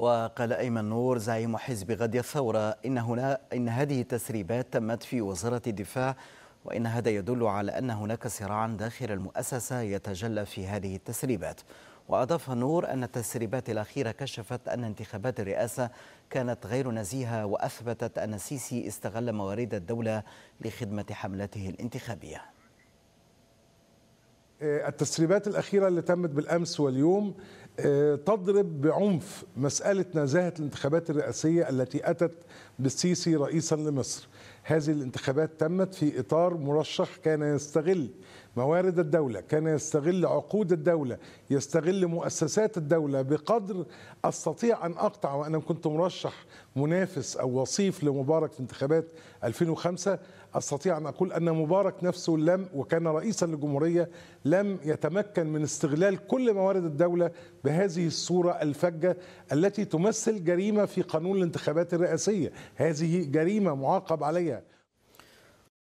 وقال أيمن نور زعيم حزب غد الثورة إن, هنا إن هذه التسريبات تمت في وزارة الدفاع وإن هذا يدل على أن هناك صراعا داخل المؤسسة يتجلى في هذه التسريبات وأضاف نور أن التسريبات الأخيرة كشفت أن انتخابات الرئاسة كانت غير نزيهة وأثبتت أن السيسي استغل موارد الدولة لخدمة حملته الانتخابية آه، التسريبات الأخيرة اللي تمت بالأمس واليوم آه، تضرب بعنف مسألة نزاهة الانتخابات الرئاسية التي أتت بالسيسي رئيسا لمصر هذه الانتخابات تمت في إطار مرشح كان يستغل موارد الدولة كان يستغل عقود الدولة يستغل مؤسسات الدولة بقدر أستطيع أن أقطع وأنا كنت مرشح منافس أو وصيف لمبارك في انتخابات 2005 استطيع ان اقول ان مبارك نفسه لم وكان رئيسا للجمهوريه لم يتمكن من استغلال كل موارد الدوله بهذه الصوره الفجه التي تمثل جريمه في قانون الانتخابات الرئاسيه، هذه جريمه معاقب عليها.